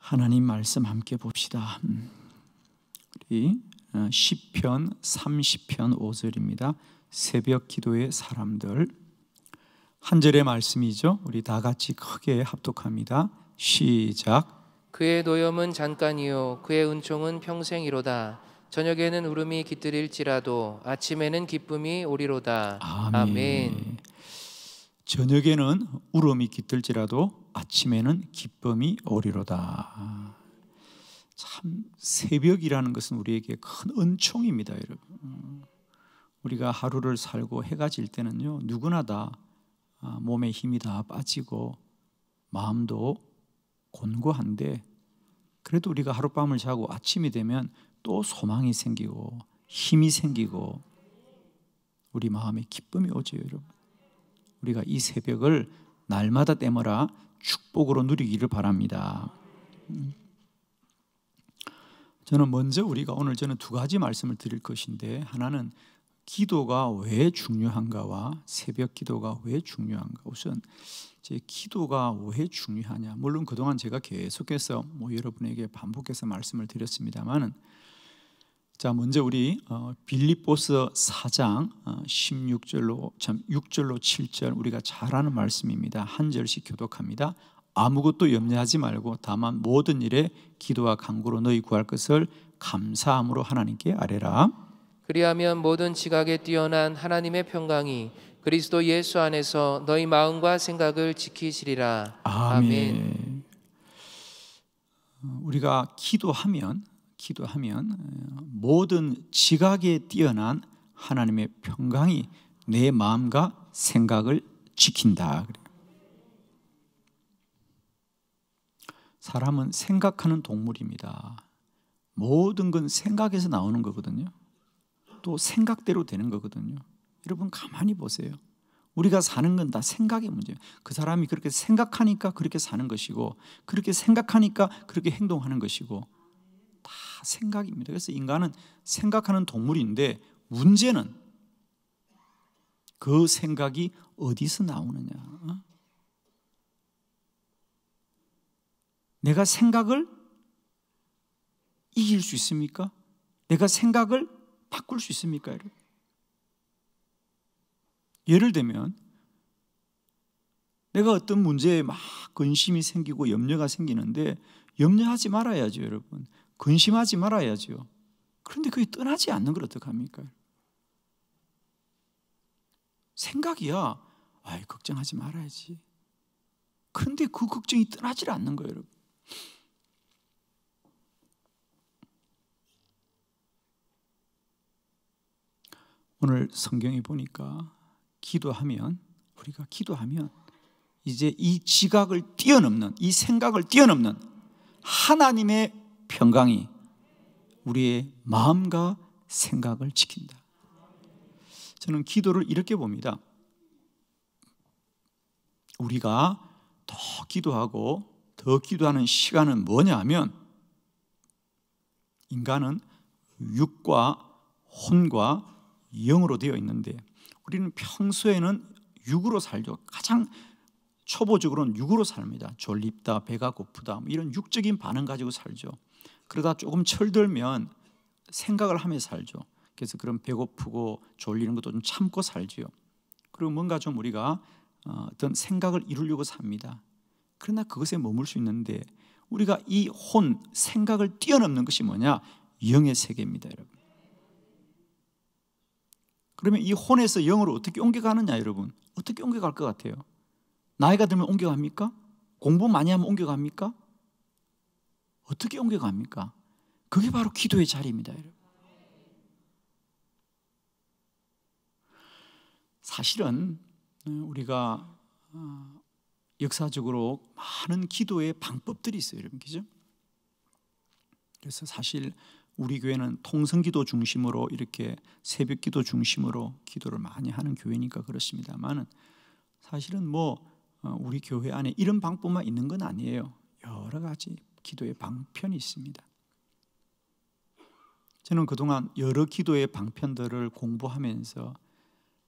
하나님 말씀 함께 봅시다. 음. 우리 어, 시편 30편 5절입니다. 새벽 기도의 사람들 한 절의 말씀이죠. 우리 다 같이 크게 합독합니다. 시작. 그의 노염은 잠깐이요 그의 은총은 평생이로다. 저녁에는 울음이 깃들일지라도 아침에는 기쁨이 오리로다. 아멘. 아멘. 저녁에는 울음이 깃들지라도 아침에는 기쁨이 오리로다. 참 새벽이라는 것은 우리에게 큰 은총입니다, 여러분. 우리가 하루를 살고 해가 질 때는요 누구나 다 아, 몸에 힘이 다 빠지고 마음도 곤고한데 그래도 우리가 하룻밤을 자고 아침이 되면 또 소망이 생기고 힘이 생기고 우리 마음에 기쁨이 오죠 여러분 우리가 이 새벽을 날마다 때마라 축복으로 누리기를 바랍니다. 저는 먼저 우리가 오늘 저는 두 가지 말씀을 드릴 것인데 하나는 기도가 왜 중요한가와 새벽 기도가 왜 중요한가 우선 제 기도가 왜 중요하냐 물론 그동안 제가 계속해서 뭐 여러분에게 반복해서 말씀을 드렸습니다만은 자, 먼저 우리 빌립보서 4장 16절로 참 6절로 7절 우리가 잘 아는 말씀입니다. 한 절씩 교독합니다. 아무것도 염려하지 말고 다만 모든 일에 기도와 간구로 너희 구할 것을 감사함으로 하나님께 아뢰라. 그리하면 모든 지각에 뛰어난 하나님의 평강이 그리스도 예수 안에서 너희 마음과 생각을 지키시리라. 아멘. 아멘. 어, 우리가 기도하면 기도하면 어, 모든 지각에 뛰어난 하나님의 평강이 내 마음과 생각을 지킨다. 사람은 생각하는 동물입니다. 모든 건 생각에서 나오는 거거든요. 또 생각대로 되는 거거든요. 여러분 가만히 보세요. 우리가 사는 건 다 생각의 문제예요. 그 사람이 그렇게 생각하니까 그렇게 사는 것이고 그렇게 생각하니까 그렇게 행동하는 것이고 생각입니다. 그래서 인간은 생각하는 동물인데 문제는 그 생각이 어디서 나오느냐. 어? 내가 생각을 이길 수 있습니까? 내가 생각을 바꿀 수 있습니까? 예를 들면 내가 어떤 문제에 막 근심이 생기고 염려가 생기는데 염려하지 말아야죠, 여러분. 근심하지 말아야죠 그런데 그게 떠나지 않는 걸 어떡합니까? 생각이야. 아이, 걱정하지 말아야지. 그런데 그 걱정이 떠나질 않는 거예요, 여러분. 오늘 성경에 보니까 기도하면 우리가 기도하면 이제 이 지각을 뛰어넘는 이 생각을 뛰어넘는 하나님의 평강이 우리의 마음과 생각을 지킨다. 저는 기도를 이렇게 봅니다. 우리가 더 기도하고 더 기도하는 시간은 뭐냐 하면 인간은 육과 혼과 영으로 되어 있는데 우리는 평소에는 육으로 살죠. 가장 초보적으로는 육으로 삽니다. 졸립다, 배가 고프다 뭐 이런 육적인 반응 가지고 살죠. 그러다 조금 철들면 생각을 하며 살죠. 그래서 그런 배고프고 졸리는 것도 좀 참고 살지요. 그리고 뭔가 좀 우리가 어, 어떤 생각을 이루려고 삽니다. 그러나 그것에 머물 수 있는데 우리가 이 혼 생각을 뛰어넘는 것이 뭐냐? 영의 세계입니다, 여러분. 그러면 이 혼에서 영으로 어떻게 옮겨가느냐, 여러분? 어떻게 옮겨갈 것 같아요? 나이가 들면 옮겨갑니까? 공부 많이 하면 옮겨갑니까? 어떻게 옮겨갑니까? 그게 바로 기도의 자리입니다, 여러분. 사실은 어, 우리가 어, 역사적으로 많은 기도의 방법들이 있어요, 여러분. 그죠? 그래서 사실 우리 교회는 통성기도 중심으로 이렇게 새벽기도 중심으로 기도를 많이 하는 교회니까 그렇습니다만은 사실은 뭐 어, 우리 교회 안에 이런 방법만 있는 건 아니에요. 여러 가지 기도의 방편이 있습니다. 저는 그동안 여러 기도의 방편들을 공부하면서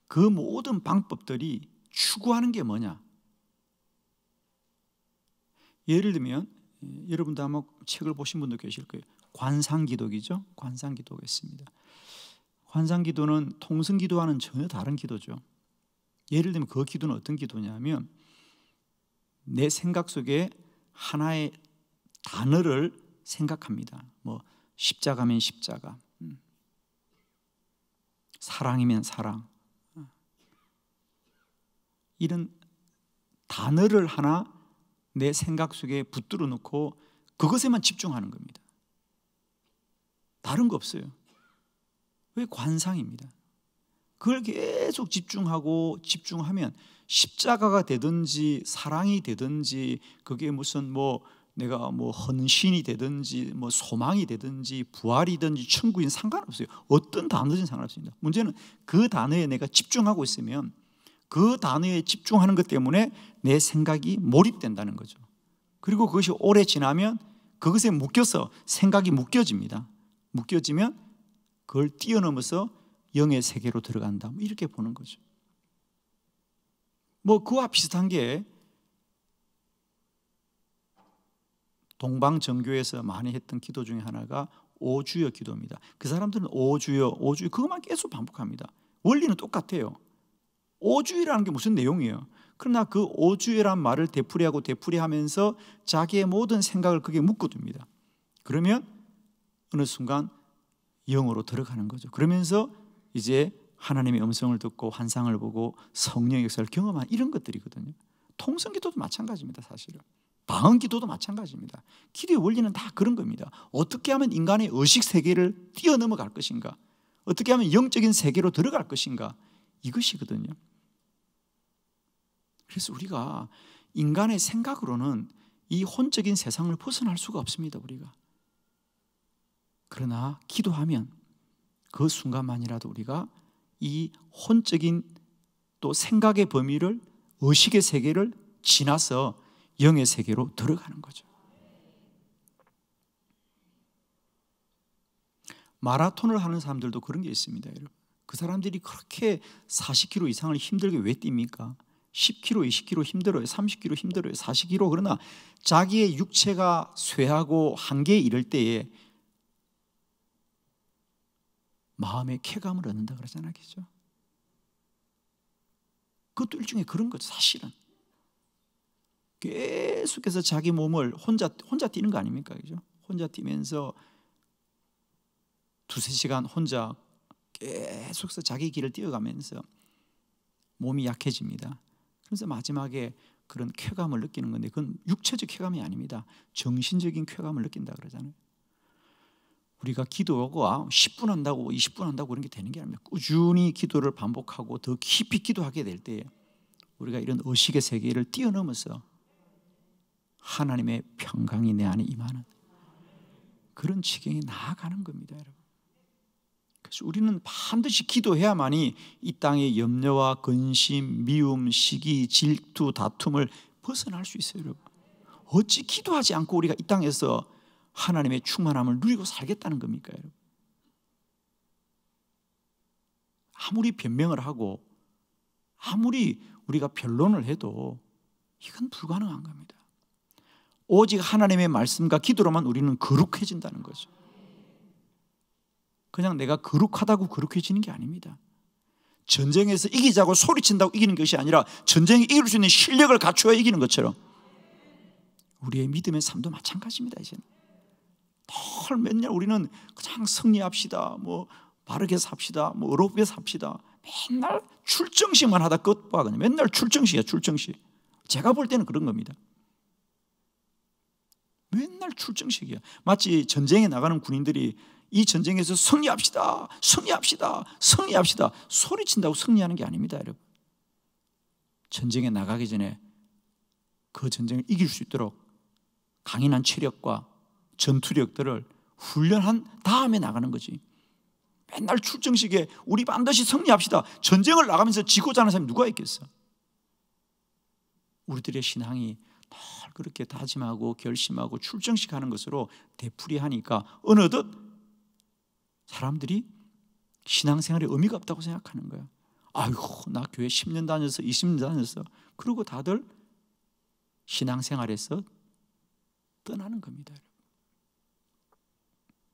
그 모든 방법들이 추구하는 게 뭐냐? 예를 들면 예, 여러분도 아마 책을 보신 분도 계실 거예요. 관상기도기죠. 관상기도가 습니다 관상기도는 통성기도와는 전혀 다른 기도죠. 예를 들면 그 기도는 어떤 기도냐면 내 생각 속에 하나의 단어를 생각합니다. 뭐 십자가면 십자가, 음. 사랑이면 사랑. 음. 이런 단어를 하나 내 생각 속에 붙들어 놓고 그것에만 집중하는 겁니다. 다른 거 없어요. 왜 관상입니다. 그걸 계속 집중하고 집중하면 십자가가 되든지 사랑이 되든지 그게 무슨 뭐 내가 뭐 헌신이 되든지 뭐 소망이 되든지 부활이든지 천국인 상관없어요. 어떤 단어든 상관없습니다. 문제는 그 단어에 내가 집중하고 있으면 그 단어에 집중하는 것 때문에 내 생각이 몰입된다는 거죠. 그리고 그것이 오래 지나면 그것에 묶여서 생각이 묶여집니다. 묶여지면 그걸 뛰어넘어서 영의 세계로 들어간다. 뭐 이렇게 보는 거죠. 뭐 그와 비슷한 게 동방 정교에서 많이 했던 기도 중에 하나가 오주여 기도입니다. 그 사람들은 오주여 오주여 그것만 계속 반복합니다. 원리는 똑같아요. 오주여라는게 무슨 내용이에요? 그러나 그 오주이란 말을 되풀이하고 되풀이하면서 자기의 모든 생각을 그게 묶어둡니다. 그러면 어느 순간 영으로 들어가는 거죠. 그러면서 이제 하나님의 음성을 듣고 환상을 보고 성령 역사를 경험한 이런 것들이거든요. 통성기도도 마찬가지입니다, 사실은. 방언 기도도 마찬가지입니다. 기도의 원리는 다 그런 겁니다. 어떻게 하면 인간의 의식 세계를 뛰어넘어갈 것인가? 어떻게 하면 영적인 세계로 들어갈 것인가? 이것이거든요. 그래서 우리가 인간의 생각으로는 이 혼적인 세상을 벗어날 수가 없습니다, 우리가. 그러나 기도하면 그 순간만이라도 우리가 이 혼적인 또 생각의 범위를 의식의 세계를 지나서 영의 세계로 들어가는 거죠. 마라톤을 하는 사람들도 그런 게 있습니다, 여러분. 그 사람들이 그렇게 40km 이상을 힘들게 왜 뜁니까? 10km, 20km 힘들어요. 30km 힘들어요. 40km. 그러나 자기의 육체가 쇠하고 한계에 이를 때에 마음의 쾌감을 얻는다 그러잖아, 그죠? 그것도 일 그런 거죠, 사실은. 계속해서 자기 몸을 혼자 혼자 뛰는 거 아닙니까? 그죠? 혼자 뛰면서 두세 시간 혼자 계속해서 자기 길을 뛰어가면서 몸이 약해집니다. 그래서 마지막에 그런 쾌감을 느끼는 건데 그건 육체적 쾌감이 아닙니다. 정신적인 쾌감을 느낀다 그러잖아요. 우리가 기도가 10분 아, 한다고 20분 한다고 그런 게 되는 게아니다 꾸준히 기도를 반복하고 더 깊이 기도하게 될 때 우리가 이런 의식의 세계를 뛰어넘어서 하나님의 평강이 내 안에 임하는 그런 지경에 나아가는 겁니다, 여러분. 그래서 우리는 반드시 기도해야만이 이 땅의 염려와 근심, 미움, 시기, 질투, 다툼을 벗어날 수 있어요, 여러분. 어찌 기도하지 않고 우리가 이 땅에서 하나님의 충만함을 누리고 살겠다는 겁니까, 여러분? 아무리 변명을 하고 아무리 우리가 변론을 해도 이건 불가능한 겁니다. 오직 하나님의 말씀과 기도로만 우리는 거룩해진다는 거죠. 그냥 내가 거룩하다고 거룩해지는 게 아닙니다. 전쟁에서 이기자고 소리친다고 이기는 것이 아니라 전쟁에 이길 수 있는 실력을 갖춰야 이기는 것처럼 우리의 믿음의 삶도 마찬가지입니다. 이제는 늘 맨날 우리는 그냥 승리합시다, 뭐 바르게 삽시다, 뭐 어렵게 삽시다. 맨날 출정식만 하다 끝 봐. 맨날 출정식이야, 출정식. 제가 볼 때는 그런 겁니다. 맨날 출정식이야. 마치 전쟁에 나가는 군인들이 이 전쟁에서 승리합시다, 승리합시다, 승리합시다 소리친다고 승리하는 게 아닙니다, 여러분. 전쟁에 나가기 전에 그 전쟁을 이길 수 있도록 강인한 체력과 전투력들을 훈련한 다음에 나가는 거지. 맨날 출정식에 우리 반드시 승리합시다. 전쟁을 나가면서 지고자 는 사람이 누가 있겠어? 우리들의 신앙이 그렇게 다짐하고 결심하고 출정식 하는 것으로 되풀이하니까 어느덧 사람들이 신앙생활에 의미가 없다고 생각하는 거야. 아이고, 나 교회 10년 다녀서 20년 다녀서 그리고 다들 신앙생활에서 떠나는 겁니다.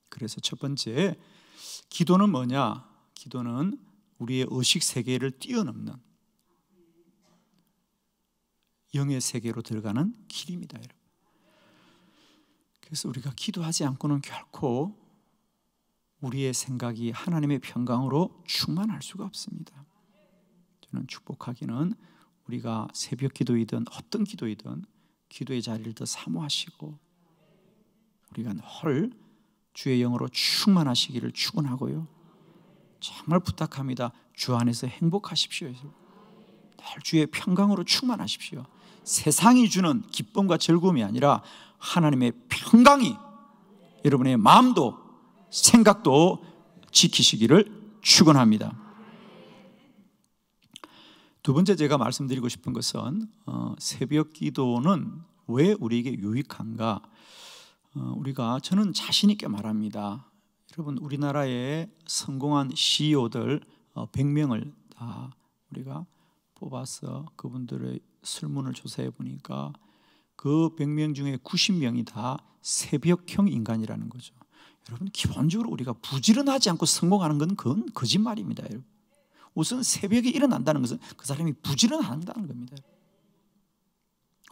그래서 첫 번째, 기도는 뭐냐? 기도는 우리의 의식 세계를 뛰어넘는 영의 세계로 들어가는 길입니다, 여러분. 그래서 우리가 기도하지 않고는 결코 우리의 생각이 하나님의 평강으로 충만할 수가 없습니다. 저는 축복하기는 우리가 새벽 기도이든 어떤 기도이든 기도의 자리를 더 사모하시고 우리가 늘 주의 영으로 충만하시기를 축원하고요. 정말 부탁합니다. 주 안에서 행복하십시오. 늘 주의 평강으로 충만하십시오. 세상이 주는 기쁨과 즐거움이 아니라 하나님의 평강이 여러분의 마음도 생각도 지키시기를 축원합니다. 두 번째 제가 말씀드리고 싶은 것은 어, 새벽 기도는 왜 우리에게 유익한가? 어, 우리가 저는 자신 있게 말합니다. 여러분 우리나라의 성공한 CEO들 100명을 어, 다 우리가 뽑아서 그분들의 설문을 조사해 보니까 그 100명 중에 90명이 다 새벽형 인간이라는 거죠. 여러분 기본적으로 우리가 부지런하지 않고 성공하는 건 그건 거짓말입니다. 여러분. 우선 새벽에 일어난다는 것은 그 사람이 부지런한다는 겁니다.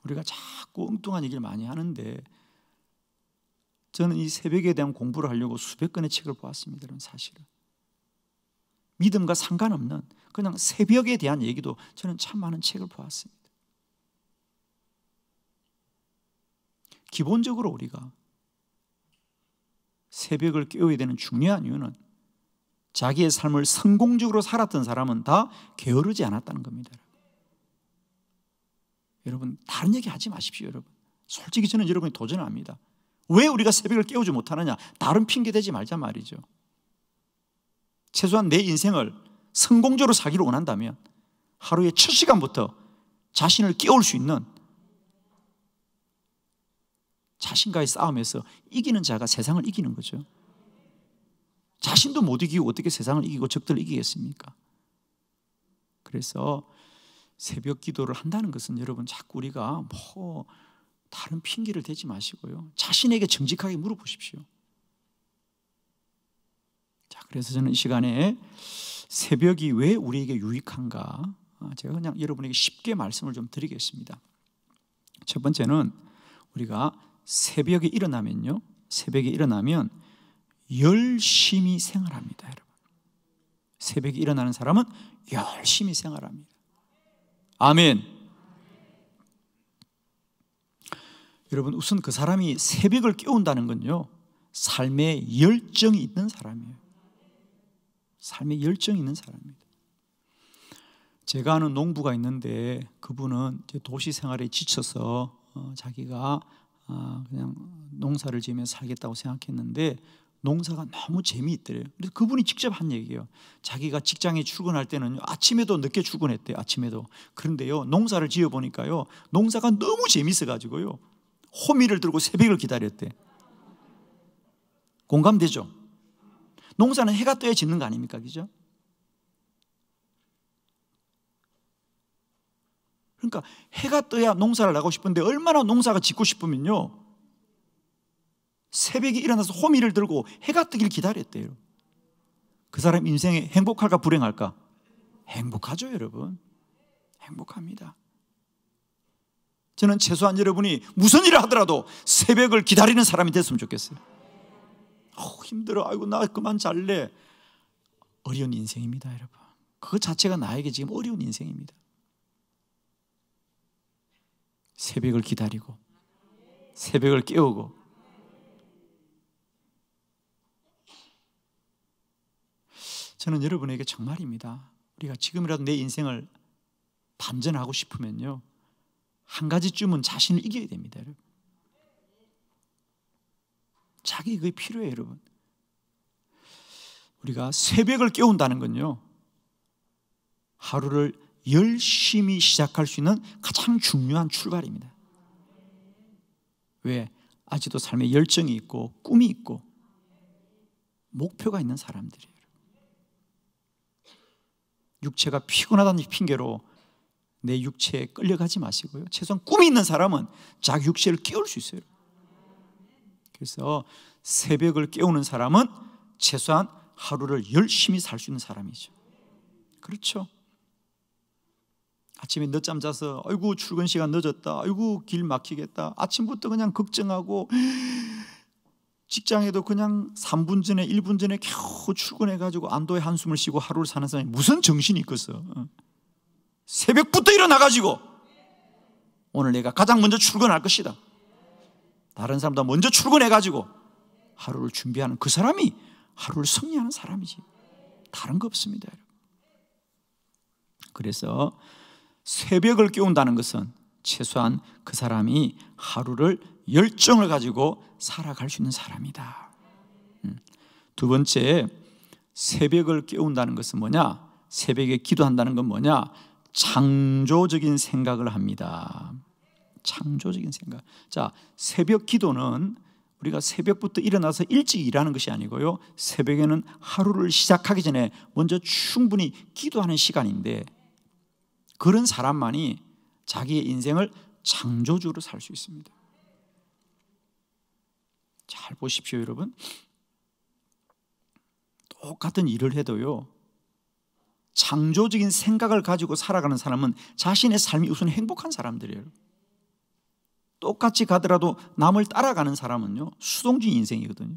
우리가 자꾸 엉뚱한 얘기를 많이 하는데 저는 이 새벽에 대한 공부를 하려고 수백 권의 책을 보았습니다. 사실은 믿음과 상관없는 그냥 새벽에 대한 얘기도 저는 참 많은 책을 보았습니다. 기본적으로 우리가 새벽을 깨워야 되는 중요한 이유는 자기의 삶을 성공적으로 살았던 사람은 다 게으르지 않았다는 겁니다. 여러분, 다른 얘기 하지 마십시오, 여러분. 솔직히 저는 여러분이 도전합니다. 왜 우리가 새벽을 깨우지 못하느냐? 다른 핑계 대지 말자 말이죠. 최소한 내 인생을 성공적으로 사기를 원한다면 하루의 첫 시간부터 자신을 깨울 수 있는 자신과의 싸움에서 이기는 자가 세상을 이기는 거죠. 자신도 못 이기고 어떻게 세상을 이기고 적들을 이기겠습니까? 그래서 새벽 기도를 한다는 것은 여러분 자꾸 우리가 뭐 다른 핑계를 대지 마시고요. 자신에게 정직하게 물어보십시오. 그래서 저는 이 시간에 새벽이 왜 우리에게 유익한가 아, 제가 그냥 여러분에게 쉽게 말씀을 좀 드리겠습니다. 첫 번째는 우리가 새벽에 일어나면요. 새벽에 일어나면 열심히 생활합니다, 여러분. 새벽에 일어나는 사람은 열심히 생활합니다. 아멘. 여러분, 우선 그 사람이 새벽을 깨운다는 건요. 삶에 열정이 있는 사람이에요. 삶에 열정 이 있는 사람입니다. 제가 아는 농부가 있는데 그분은 도시 생활에 지쳐서 어, 자기가 아, 그냥 농사를 지으며 살겠다고 생각했는데 농사가 너무 재미있더래요. 그래서 그분이 직접 한 얘기예요. 자기가 직장에 출근할 때는 아침에도 늦게 출근했대. 아침에도. 그런데요. 농사를 지어 보니까요. 농사가 너무 재밌어 가지고요. 호미를 들고 새벽을 기다렸대. 공감되죠? 농사는 해가 떠야 짓는 거 아닙니까? 그죠? 그러니까 해가 떠야 농사를 나고 싶은데 얼마나 농사가 짓고 싶으면요. 새벽에 일어나서 호미를 들고 해가 뜨길 기다렸대요. 그 사람 인생에 행복할까 불행할까? 행복하죠, 여러분. 행복합니다. 저는 최소한 여러분이 무슨 일을 하더라도 새벽을 기다리는 사람이 됐으면 좋겠어요. 어, 힘들어. 아이고 나 그만 잘래. 어려운 인생입니다, 여러분. 그 자체가 나에게 지금 어려운 인생입니다. 새벽을 기다리고 새벽을 깨우고 저는 여러분에게 정말입니다. 우리가 지금이라도 내 인생을 반전하고 싶으면요. 한 가지쯤은 자신을 이겨야 됩니다, 여러분. 자기 의 필요해요, 여러분. 우리가 새벽을 깨운다는 건요. 하루를 열심히 시작할 수 있는 가장 중요한 출발입니다. 왜? 아직도 삶에 열정이 있고 꿈이 있고 목표가 있는 사람들이에요. 육체가 피곤하다는 핑계로 내 육체에 끌려가지 마시고요. 최소한 꿈이 있는 사람은 자기 육체를 깨울 수 있어요. 그래서 새벽을 깨우는 사람은 최소한 하루를 열심히 살 수 있는 사람이죠. 그렇죠. 아침에 늦잠 자서 아이고 출근 시간 늦었다. 아이고 길 막히겠다. 아침부터 그냥 걱정하고 직장에도 그냥 3분 전에 1분 전에 겨우 출근해 가지고 안도의 한숨을 쉬고 하루를 사는 사람이 무슨 정신이 있겠어. 어? 새벽부터 일어나 가지고 오늘 내가 가장 먼저 출근할 것이다. 다른 사람보다 먼저 출근해가지고 하루를 준비하는 그 사람이 하루를 승리하는 사람이지. 다른 거 없습니다. 그래서 새벽을 깨운다는 것은 최소한 그 사람이 하루를 열정을 가지고 살아갈 수 있는 사람이다. 음. 두 번째, 새벽을 깨운다는 것은 뭐냐? 새벽에 기도한다는 건 뭐냐? 창조적인 생각을 합니다. 창조적인 생각. 자, 새벽 기도는 우리가 새벽부터 일어나서 일찍 일하는 것이 아니고요. 새벽에는 하루를 시작하기 전에 먼저 충분히 기도하는 시간인데 그런 사람만이 자기의 인생을 창조주로 살 수 있습니다. 잘 보십시오, 여러분. 똑같은 일을 해도요. 창조적인 생각을 가지고 살아가는 사람은 자신의 삶이 우선 행복한 사람들이에요. 똑같이 가더라도 남을 따라가는 사람은요 수동적인 인생이거든요.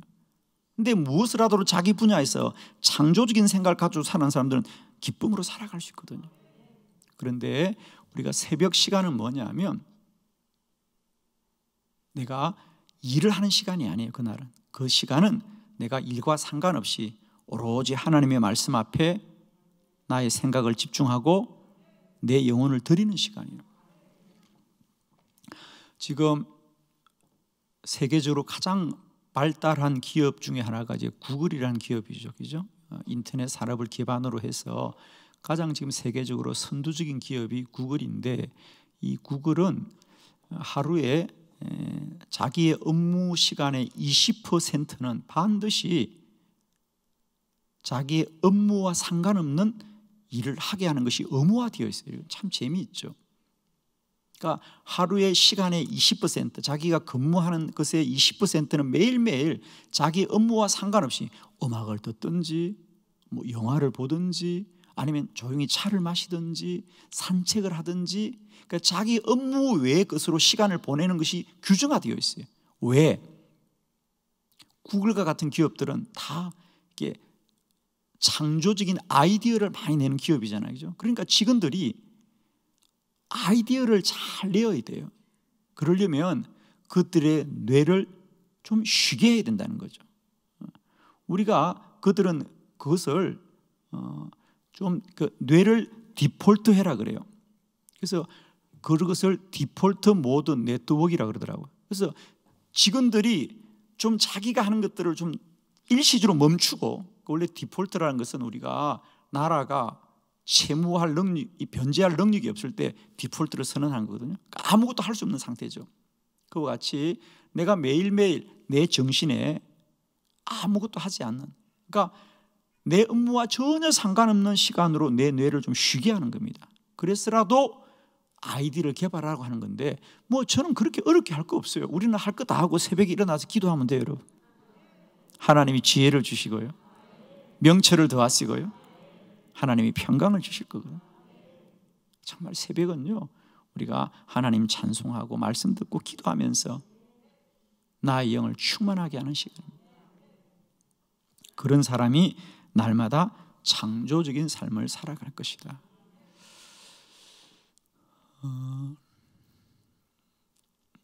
근데 무엇을 하더라도 자기 분야에서 창조적인 생각을 가지고 사는 사람들은 기쁨으로 살아갈 수 있거든요. 그런데 우리가 새벽 시간은 뭐냐면 내가 일을 하는 시간이 아니에요. 그날은 그 시간은 내가 일과 상관없이 오로지 하나님의 말씀 앞에 나의 생각을 집중하고 내 영혼을 드리는 시간이에요. 지금 세계적으로 가장 발달한 기업 중에 하나가 이제 구글이라는 기업이죠, 그죠? 어, 인터넷 산업을 기반으로 해서 가장 지금 세계적으로 선두적인 기업이 구글인데 이 구글은 하루에 자기의 업무 시간의 20%는 반드시 자기의 업무와 상관없는 일을 하게 하는 것이 의무화되어 있어요. 참 재미있죠. 그러니까 하루의 시간의 20% 자기가 근무하는 것의 20%는 매일매일 자기 업무와 상관없이 음악을 듣든지 뭐 영화를 보든지 아니면 조용히 차를 마시든지 산책을 하든지 그러니까 자기 업무 외의 것으로 시간을 보내는 것이 규정화되어 있어요. 왜? 구글과 같은 기업들은 다 이게 렇 창조적인 아이디어를 많이 내는 기업이잖아요. 그죠? 그러니까 직원들이 아이디어를 잘 내어야 돼요. 그러려면 그들의 뇌를 좀 쉬게 해야 된다는 거죠. 우리가 그들은 그것을 어, 좀그 뇌를 디폴트 해라 그래요. 그래서 그것을 디폴트 모드 네트워크라 그러더라고요. 그래서 직원들이 좀 자기가 하는 것들을 좀 일시적으로 멈추고 원래 디폴트라는 것은 우리가 나라가 채무할 능력, 이 변제할 능력이 없을 때 디폴트를 선언한 거거든요. 아무것도 할 수 없는 상태죠. 그와 같이 내가 매일매일 내 정신에 아무것도 하지 않는 그러니까 내 업무와 전혀 상관없는 시간으로 내 뇌를 좀 쉬게 하는 겁니다. 그래서라도 아이디를 개발하라고 하는 건데 뭐 저는 그렇게 어렵게 할 거 없어요. 우리는 할 거 다 하고 새벽에 일어나서 기도하면 돼요, 여러분. 하나님이 지혜를 주시고요. 명철을 더하시고요. 하나님이 평강을 주실 거거든요. 정말 새벽은요. 우리가 하나님 찬송하고 말씀 듣고 기도하면서 나의 영을 충만하게 하는 시간입니다. 그런 사람이 날마다 창조적인 삶을 살아갈 것이다. 어,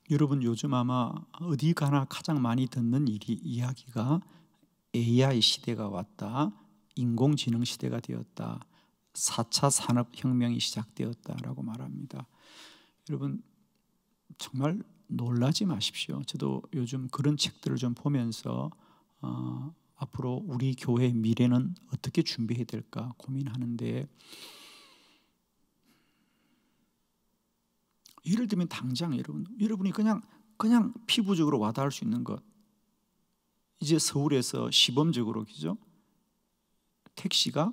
여러분 요즘 아마 어디 가나 가장 많이 듣는 이기, 이야기가 AI 시대가 왔다. 인공지능 시대가 되었다. 4차 산업혁명이 시작되었다라고 말합니다. 여러분 정말 놀라지 마십시오. 저도 요즘 그런 책들을 좀 보면서 어, 앞으로 우리 교회의 미래는 어떻게 준비해야 될까 고민하는데 예를 들면 당장 여러분 여러분이 그냥 그냥 피부적으로 와닿을 수 있는 것 이제 서울에서 시범적으로 그죠 택시가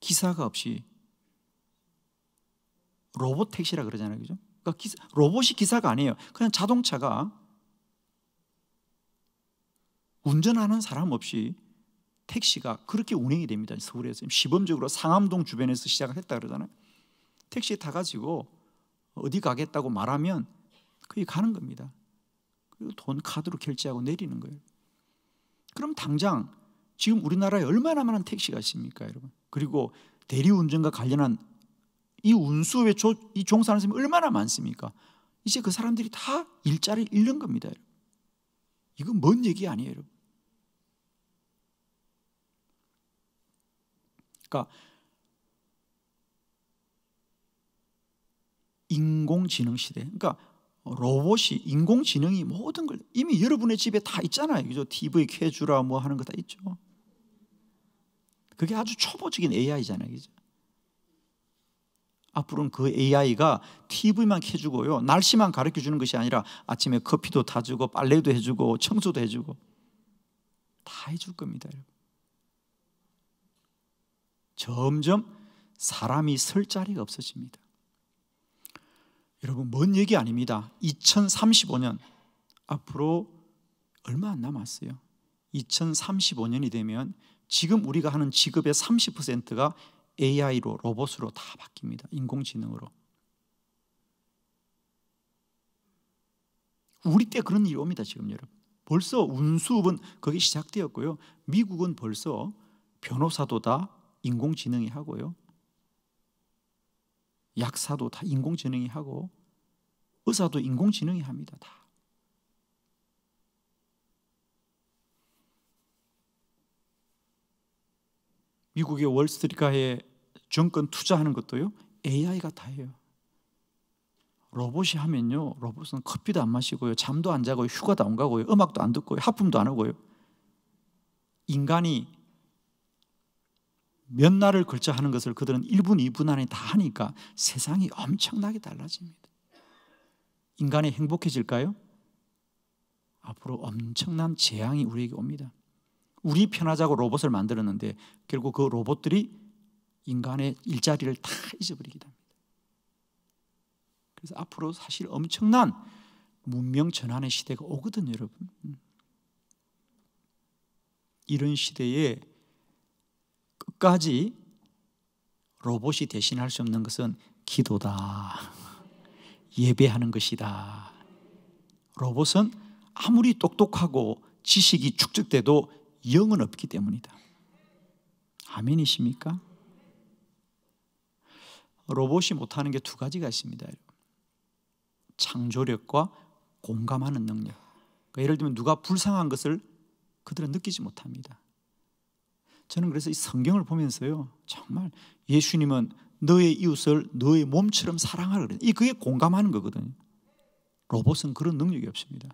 기사가 없이 로봇 택시라 그러잖아요. 그죠? 그러니까 기사, 로봇이 기사가 아니에요. 그냥 자동차가 운전하는 사람 없이 택시가 그렇게 운행이 됩니다. 서울에서 시범적으로 상암동 주변에서 시작을 했다 그러잖아요. 택시 타 가지고 어디 가겠다고 말하면 그게 가는 겁니다. 그리고 돈 카드로 결제하고 내리는 거예요. 그럼 당장 지금 우리나라에 얼마나 많은 택시가 있습니까, 여러분? 그리고 대리운전과 관련한 이 운수에 조, 이 종사하는 사람이 얼마나 많습니까? 이제 그 사람들이 다일자를 잃는 겁니다, 여러분. 이건 뭔 얘기 아니에요, 여러분. 그러니까 인공지능 시대. 그러니까 로봇이 인공지능이 모든 걸 이미 여러분의 집에 다 있잖아요. 그죠? TV 켜주라 뭐 하는 거 다 있죠. 그게 아주 초보적인 AI잖아요. 그죠? 앞으로는 그 AI가 TV만 켜주고요. 날씨만 가르쳐 주는 것이 아니라 아침에 커피도 타주고 빨래도 해주고 청소도 해주고 다 해줄 겁니다. 점점 사람이 설 자리가 없어집니다. 여러분 먼 얘기 아닙니다. 2035년 앞으로 얼마 안 남았어요. 2035년이 되면 지금 우리가 하는 직업의 30%가 AI로 로봇으로 다 바뀝니다. 인공지능으로. 우리 때 그런 일이 옵니다 지금 여러분 벌써 운수업은 거기 시작되었고요 미국은 벌써 변호사도 다 인공지능이 하고요 약사도 다 인공지능이 하고 의사도 인공지능이 합니다 다 미국의 월스트리트가에 정권 투자하는 것도요 AI가 다 해요. 로봇이 하면요 로봇은 커피도 안 마시고요 잠도 안자고 휴가도 안 가고요 음악도 안 듣고요 하품도 안 하고요 인간이 몇 날을 걸쳐 하는 것을 그들은 1분 2분 안에 다 하니까 세상이 엄청나게 달라집니다 인간이 행복해질까요? 앞으로 엄청난 재앙이 우리에게 옵니다 우리 편하자고 로봇을 만들었는데 결국 그 로봇들이 인간의 일자리를 다 잊어버리게 됩니다. 그래서 앞으로 사실 엄청난 문명 전환의 시대가 오거든요, 여러분. 이런 시대에 끝까지 로봇이 대신할 수 없는 것은 기도다. 예배하는 것이다. 로봇은 아무리 똑똑하고 지식이 축적돼도 영은 없기 때문이다. 아멘이십니까? 로봇이 못하는 게 두 가지가 있습니다. 창조력과 공감하는 능력. 그러니까 예를 들면 누가 불쌍한 것을 그들은 느끼지 못합니다. 저는 그래서 이 성경을 보면서요, 정말 예수님은 너의 이웃을 너의 몸처럼 사랑하라 그래이 그게 공감하는 거거든요. 로봇은 그런 능력이 없습니다.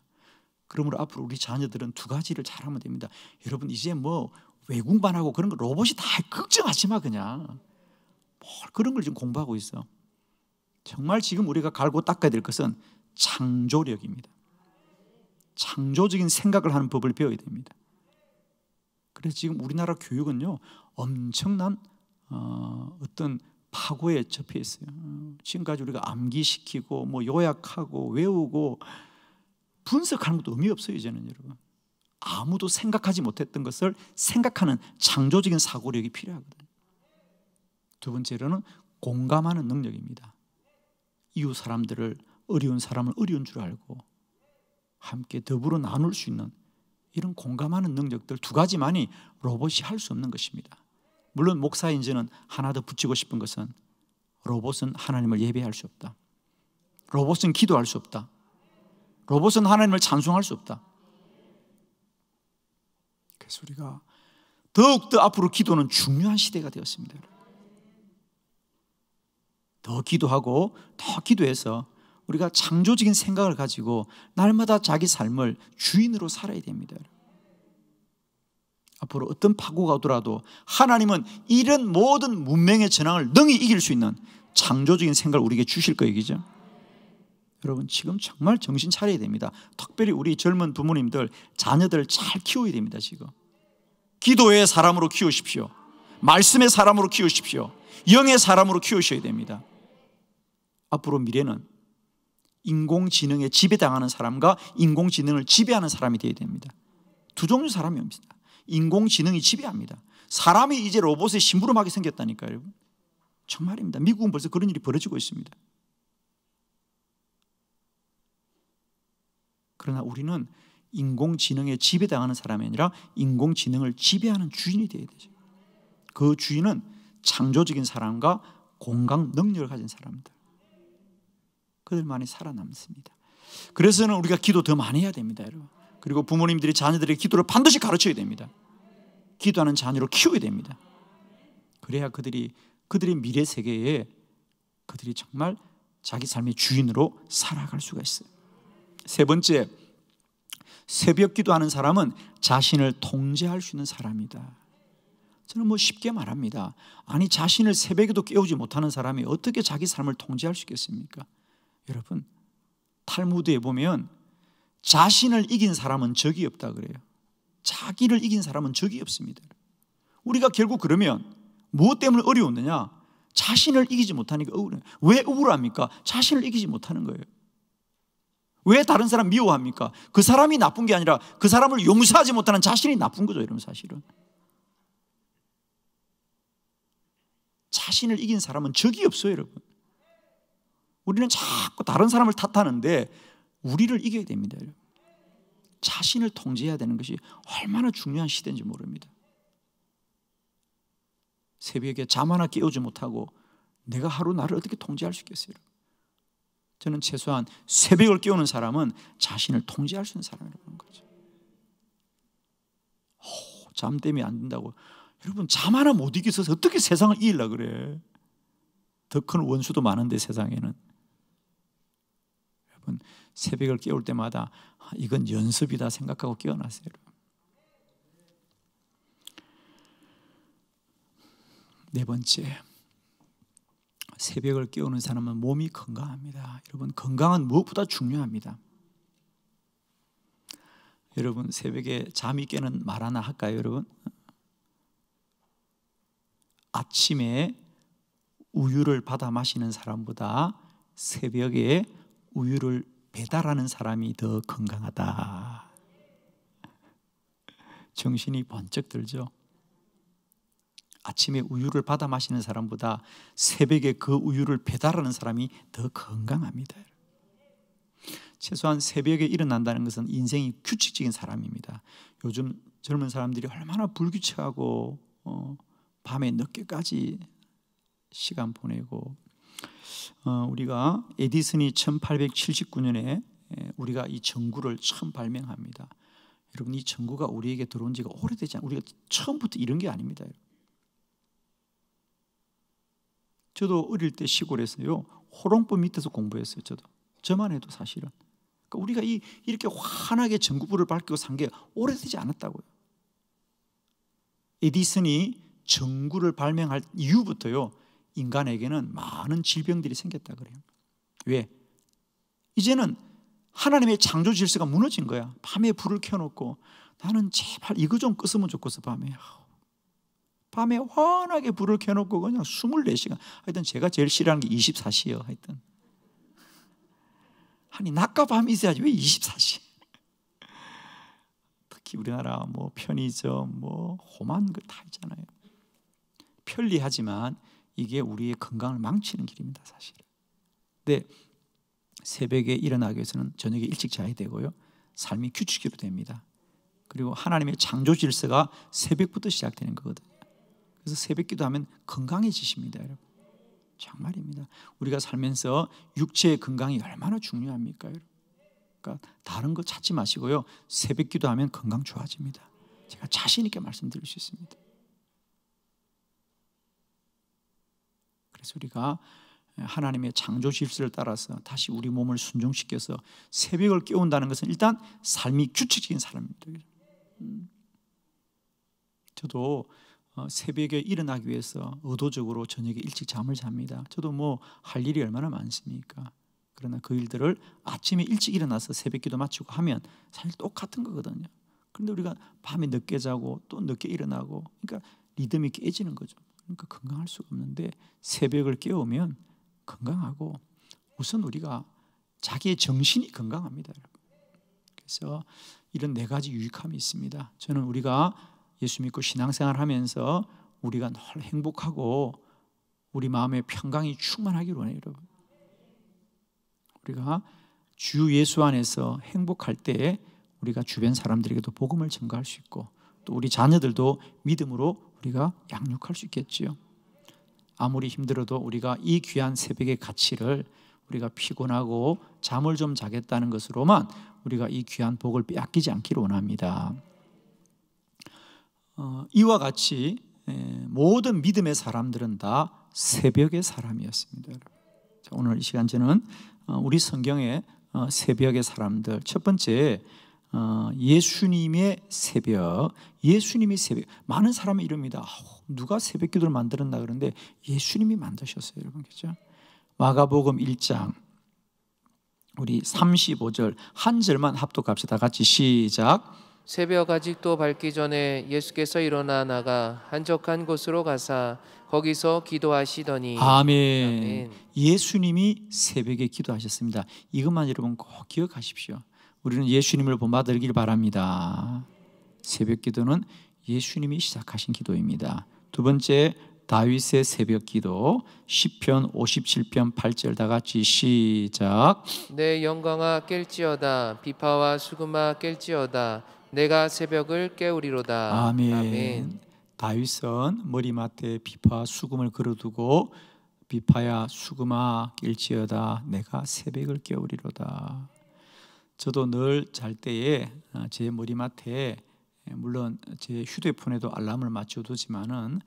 그러므로 앞으로 우리 자녀들은 두 가지를 잘하면 됩니다. 여러분 이제 뭐 외국만하고 그런 거 로봇이 다 걱정하지 마 그냥 뭘 그런 걸 지금 공부하고 있어 정말 지금 우리가 갈고 닦아야 될 것은 창조력입니다 창조적인 생각을 하는 법을 배워야 됩니다 그래서 지금 우리나라 교육은요 엄청난 어, 떤 파고에 접해 있어요 지금까지 우리가 암기시키고 뭐 요약하고 외우고 분석하는 것도 의미 없어요 이제는 여러분 아무도 생각하지 못했던 것을 생각하는 창조적인 사고력이 필요하거든요. 두 번째로는 공감하는 능력입니다. 이웃 사람들을 어려운 사람을 어려운 줄 알고 함께 더불어 나눌 수 있는 이런 공감하는 능력들 두 가지만이 로봇이 할 수 없는 것입니다. 물론 목사인지는 하나 더 붙이고 싶은 것은 로봇은 하나님을 예배할 수 없다. 로봇은 기도할 수 없다. 로봇은 하나님을 찬송할 수 없다. 그래서 우리가 더욱더 앞으로 기도는 중요한 시대가 되었습니다. 더 기도하고 더 기도해서 우리가 창조적인 생각을 가지고 날마다 자기 삶을 주인으로 살아야 됩니다. 앞으로 어떤 파고가 오더라도 하나님은 이런 모든 문명의 전황을 능히 이길 수 있는 창조적인 생각을 우리에게 주실 거예요. 그죠? 여러분 지금 정말 정신 차려야 됩니다. 특별히 우리 젊은 부모님들 자녀들잘 키워야 됩니다. 지금. 기도의 사람으로 키우십시오. 말씀의 사람으로 키우십시오. 영의 사람으로 키우셔야 됩니다. 앞으로 미래는 인공지능에 지배당하는 사람과 인공지능을 지배하는 사람이 되어야 됩니다. 두 종류 사람이 옵니다. 인공지능이 지배합니다. 사람이 이제 로봇에 심부름하게 생겼다니까요. 여러분. 정말입니다. 미국은 벌써 그런 일이 벌어지고 있습니다. 그러나 우리는 인공지능에 지배당하는 사람이 아니라 인공지능을 지배하는 주인이 되어야 되죠. 그 주인은 창조적인 사람과 공감 능력을 가진 사람들. 그들만이 살아남습니다. 그래서는 우리가 기도 더 많이 해야 됩니다, 여러분. 그리고 부모님들이 자녀들의 기도를 반드시 가르쳐야 됩니다. 기도하는 자녀로 키우게 됩니다. 그래야 그들이 그들의 미래 세계에 그들이 정말 자기 삶의 주인으로 살아갈 수가 있어요. 세 번째, 새벽 기도하는 사람은 자신을 통제할 수 있는 사람이다. 저는 뭐 쉽게 말합니다. 아니 자신을 새벽에도 깨우지 못하는 사람이 어떻게 자기 삶을 통제할 수 있겠습니까? 여러분 탈무드에 보면 자신을 이긴 사람은 적이 없다 그래요. 자기를 이긴 사람은 적이 없습니다. 우리가 결국 그러면 무엇 때문에 어려웠느냐? 자신을 이기지 못하니까 억울해. 왜 억울합니까? 자신을 이기지 못하는 거예요. 왜 다른 사람 미워합니까? 그 사람이 나쁜 게 아니라 그 사람을 용서하지 못하는 자신이 나쁜 거죠, 이런 사실은. 자신을 이긴 사람은 적이 없어요, 여러분. 우리는 자꾸 다른 사람을 탓하는데 우리를 이겨야 됩니다, 여러분. 자신을 통제해야 되는 것이 얼마나 중요한 시대인지 모릅니다. 새벽에 잠 하나 깨우지 못하고 내가 하루 나를 어떻게 통제할 수 있겠어요? 여러분? 저는 최소한 새벽을 깨우는 사람은 자신을 통제할 수 있는 사람이라고 하는 거죠. 오, 어, 잠 때문에 안 된다고. 여러분 잠 하나 못 이겨서 어떻게 세상을 이기려 그래? 더 큰 원수도 많은데 세상에는. 여러분 새벽을 깨울 때마다 아, 이건 연습이다 생각하고 깨어나세요. 네 번째. 새벽을 깨우는 사람은 몸이 건강합니다. 여러분 건강은 무엇보다 중요합니다. 여러분 새벽에 잠이 깨는 말 하나 할까요, 여러분? 아침에 우유를 받아 마시는 사람보다 새벽에 우유를 배달하는 사람이 더 건강하다. 정신이 번쩍 들죠. 아침에 우유를 받아 마시는 사람보다 새벽에 그 우유를 배달하는 사람이 더 건강합니다. 최소한 새벽에 일어난다는 것은 인생이 규칙적인 사람입니다. 요즘 젊은 사람들이 얼마나 불규칙하고 어, 밤에 늦게까지 시간 보내고 어, 우리가 에디슨이 1879년에 우리가 이 전구를 처음 발명합니다. 여러분 이 전구가 우리에게 들어온 지가 오래되지 않아요. 우리가 처음부터 이런 게 아닙니다. 여러분. 저도 어릴 때 시골에서요 호롱불 밑에서 공부했어요 저도 저만 해도 사실은 그러니까 우리가 이, 이렇게 환하게 전구불을 밝히고 산 게 오래되지 않았다고요 에디슨이 전구를 발명할 이후부터요 인간에게는 많은 질병들이 생겼다 그래요 왜? 이제는 하나님의 창조 질서가 무너진 거야 밤에 불을 켜놓고 나는 제발 이거 좀 끄으면 좋겠어 밤에 밤에 환하게 불을 켜놓고 그냥 24시간. 하여튼 제가 제일 싫어하는 게2 4시요 하여튼. 아니 낮과 밤이 있어야지 왜 24시? 특히 우리나라 뭐 편의점 뭐 험한 거다 있잖아요. 편리하지만 이게 우리의 건강을 망치는 길입니다, 사실. 근데 새벽에 일어나기 위해서는 저녁에 일찍 자야 되고요. 삶이 규칙으로 됩니다. 그리고 하나님의 창조 질서가 새벽부터 시작되는 거거든요. 그래서 새벽기도 하면 건강해지십니다, 여러분. 정말입니다. 우리가 살면서 육체의 건강이 얼마나 중요합니까, 여러분? 그러니까 다른 거 찾지 마시고요. 새벽기도 하면 건강 좋아집니다. 제가 자신 있게 말씀드릴 수 있습니다. 그래서 우리가 하나님의 창조 질서를 따라서 다시 우리 몸을 순종시켜서 새벽을 깨운다는 것은 일단 삶이 규칙적인 사람입니다. 음. 저도 어, 새벽에 일어나기 위해서 의도적으로 저녁에 일찍 잠을 잡니다. 저도 뭐 할 일이 얼마나 많습니까? 그러나 그 일들을 아침에 일찍 일어나서 새벽기도 마치고 하면 사실 똑같은 거거든요. 그런데 우리가 밤에 늦게 자고 또 늦게 일어나고 그러니까 리듬이 깨지는 거죠. 그러니까 건강할 수가 없는데 새벽을 깨우면 건강하고 우선 우리가 자기의 정신이 건강합니다. 그래서 이런 네 가지 유익함이 있습니다. 저는 우리가 예수 믿고 신앙생활 하면서 우리가 늘 행복하고 우리 마음의 평강이 충만하기를 원해요, 여러분. 우리가 주 예수 안에서 행복할 때 우리가 주변 사람들에게도 복음을 증가할수 있고 또 우리 자녀들도 믿음으로 우리가 양육할 수 있겠지요. 아무리 힘들어도 우리가 이 귀한 새벽의 가치를 우리가 피곤하고 잠을 좀 자겠다는 것으로만 우리가 이 귀한 복을 빼앗기지 않기를 원합니다. 어, 이와 같이 예, 모든 믿음의 사람들은 다 새벽의 사람이었습니다. 오늘 이 시간째는 어, 우리 성경의 어, 새벽의 사람들 첫 번째 예수님의 새벽 예수님의 새벽 많은 사람이 이릅니다 아, 누가 새벽 기도를 만들었나 그런데 예수님이 만드셨어요 여러분 그죠 마가복음 1장 우리 35절 한 절만 합독합시다 같이 시작 새벽 아직도 밝기 전에 예수께서 일어나 나가 한적한 곳으로 가사 거기서 기도하시더니 아멘. 아멘. 예수님이 새벽에 기도하셨습니다. 이것만 여러분 꼭 기억하십시오. 우리는 예수님을 본받으길 바랍니다. 새벽 기도는 예수님이 시작하신 기도입니다. 두 번째 다윗의 새벽 기도 1편 57편 8절 다 같이 시작 내 영광아 깰지어다 비파와 수금아 깰지어다 내가 새벽을 깨우리로다. 아멘. 아멘. 다윗은 머리맡에 비파 수금을 걸어두고 비파야 수금아 일지어다 내가 새벽을 깨우리로다. 저도 늘 잘 때에 어, 제 머리맡에 물론 제 휴대폰에도 알람을 맞춰두지만은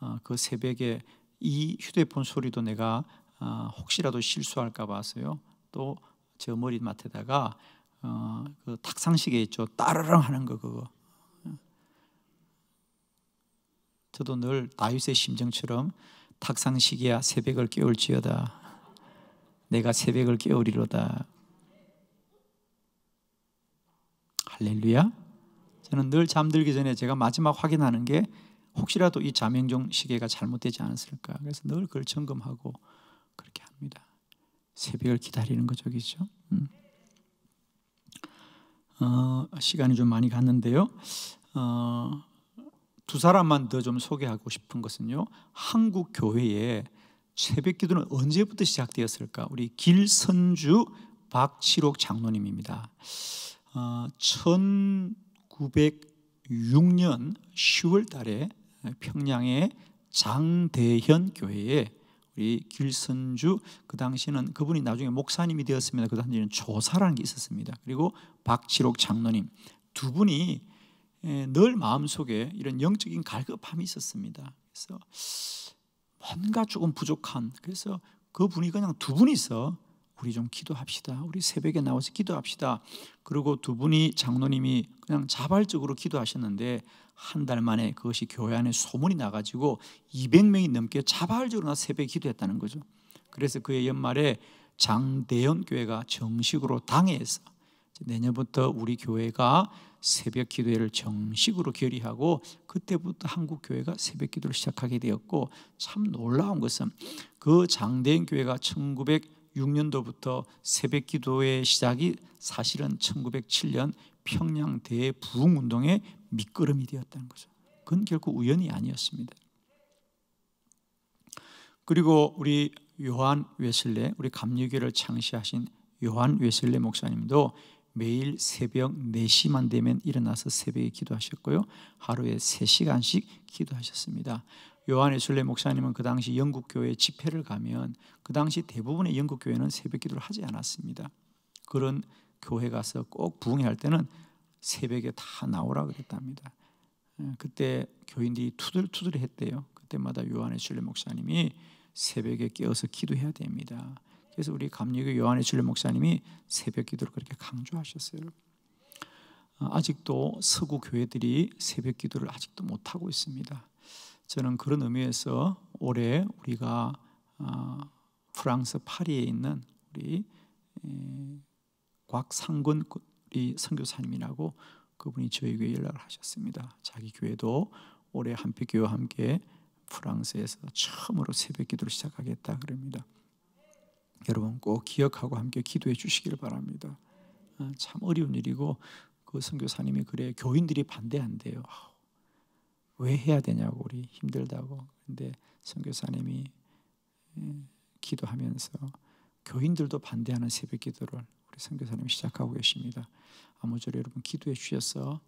어, 그 새벽에 이 휴대폰 소리도 내가 어, 혹시라도 실수할까 봐서요. 또 저 머리맡에다가 어, 그 탁상식에 있죠. 따르릉 하는 거 그거. 저도 늘 다윗의 심정처럼 탁상식이야 새벽을 깨울지어다. 내가 새벽을 깨우리로다. 할렐루야. 저는 늘 잠들기 전에 제가 마지막 확인하는 게 혹시라도 이 자명종 시계가 잘못되지 않았을까. 그래서 늘 그걸 점검하고 그렇게 합니다. 새벽을 기다리는 거죠, 그죠? 음. 어, 시간이 좀 많이 갔는데요. 어, 두 사람만 더 좀 소개하고 싶은 것은요. 한국 교회에 새벽 기도는 언제부터 시작되었을까? 우리 길선주 박치록 장로님입니다. 어, 1906년 10월 달에 평양의 장대현 교회에 우리 길선주 그 당시는 그분이 나중에 목사님이 되었습니다. 그 당시에는 조사라는 게 있었습니다. 그리고 박치록 장로님 두 분이 늘 마음속에 이런 영적인 갈급함이 있었습니다. 그래서 뭔가 조금 부족한 그래서 그 분이 그냥 두 분이서 우리 좀 기도합시다. 우리 새벽에 나와서 기도합시다. 그리고 두 분이 장로님이 그냥 자발적으로 기도하셨는데 한 달 만에 그것이 교회 안에 소문이 나가지고 200명이 넘게 자발적으로 나 새벽에 기도했다는 거죠. 그래서 그의 연말에 장대현 교회가 정식으로 당회에서 내년부터 우리 교회가 새벽 기도회를 정식으로 결의하고 그때부터 한국 교회가 새벽 기도를 시작하게 되었고 참 놀라운 것은 그 장대인 교회가 1906년도부터 새벽 기도회 시작이 사실은 1907년 평양 대부흥 운동의 밑거름이 되었다는 거죠. 그건 결코 우연이 아니었습니다. 그리고 우리 요한 웨슬레, 우리 감리교를 창시하신 요한 웨슬레 목사님도 매일 새벽 4시만 되면 일어나서 새벽에 기도하셨고요. 하루에 3시간씩 기도하셨습니다. 요한의 술래 목사님은 그 당시 영국 교회 집회를 가면 그 당시 대부분의 영국 교회는 새벽 기도를 하지 않았습니다. 그런 교회 가서 꼭 부흥회할 때는 새벽에 다 나오라 그랬답니다. 예, 그때 교인들이 투덜투덜했대요 그때마다 요한의 술래 목사님이 새벽에 깨어서 기도해야 됩니다. 그래서 우리 감리교 요한의 진료 목사님이 새벽 기도를 그렇게 강조하셨어요. 어, 아직도 서구 교회들이 새벽 기도를 아직도 못 하고 있습니다. 저는 그런 의미에서 올해 우리가 어, 프랑스 파리에 있는 우리 곽상근 그, 우리 선교사님이라고 그분이 저희 교회 연락을 하셨습니다. 자기 교회도 올해 한빛 교회와 함께 프랑스에서 처음으로 새벽 기도를 시작하겠다 그럽니다. 여러분 꼭 기억하고 함께 기도해 주시길 바랍니다. 아, 참 어려운 일이고 그 선교사님이 그래 교인들이 반대한대요. 왜 해야 되냐고 우리 힘들다고. 그런데 선교사님이 예, 기도하면서 교인들도 반대하는 새벽 기도를 우리 선교사님이 시작하고 계십니다. 아무쪼록 여러분 기도해 주셔서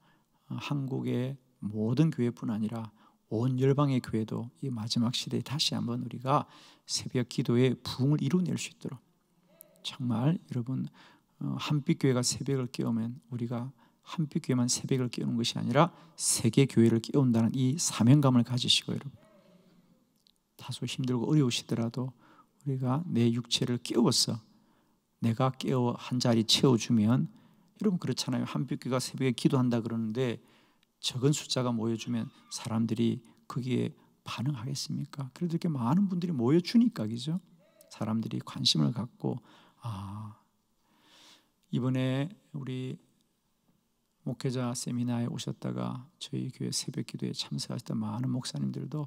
아, 한국의 모든 교회뿐 아니라 온 열방의 교회도 이 마지막 시대에 다시 한번 우리가 새벽 기도의 부흥을 이루어낼 수 있도록 정말 여러분 어, 한빛교회가 새벽을 깨우면 우리가 한빛교회만 새벽을 깨우는 것이 아니라 세계교회를 깨운다는 이 사명감을 가지시고 여러분 다소 힘들고 어려우시더라도 우리가 내 육체를 깨워서 내가 깨워 한 자리 채워주면 여러분 그렇잖아요 한빛교회가 새벽에 기도한다 그러는데 적은 숫자가 모여주면 사람들이 거기에 반응하겠습니까? 그래도 이렇게 많은 분들이 모여주니까 그죠? 사람들이 관심을 갖고 아 이번에 우리 목회자 세미나에 오셨다가 저희 교회 새벽기도에 참석하셨던 많은 목사님들도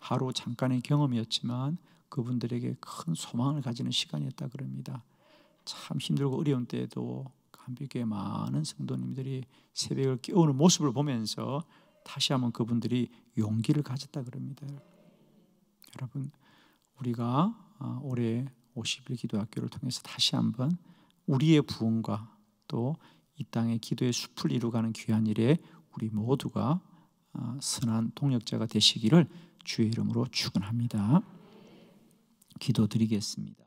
하루 잠깐의 경험이었지만 그분들에게 큰 소망을 가지는 시간이었다 그럽니다. 참 힘들고 어려운 때에도 한빛교회 많은 성도님들이 새벽을 깨우는 모습을 보면서 다시 한번 그분들이 용기를 가졌다 그럽니다. 여러분 우리가 어, 올해 50일 기도학교를 통해서 다시 한번 우리의 부흥과 또 이 땅의 기도의 숲을 이루가는 귀한 일에 우리 모두가 어, 선한 동력자가 되시기를 주의 이름으로 축원합니다. 기도드리겠습니다.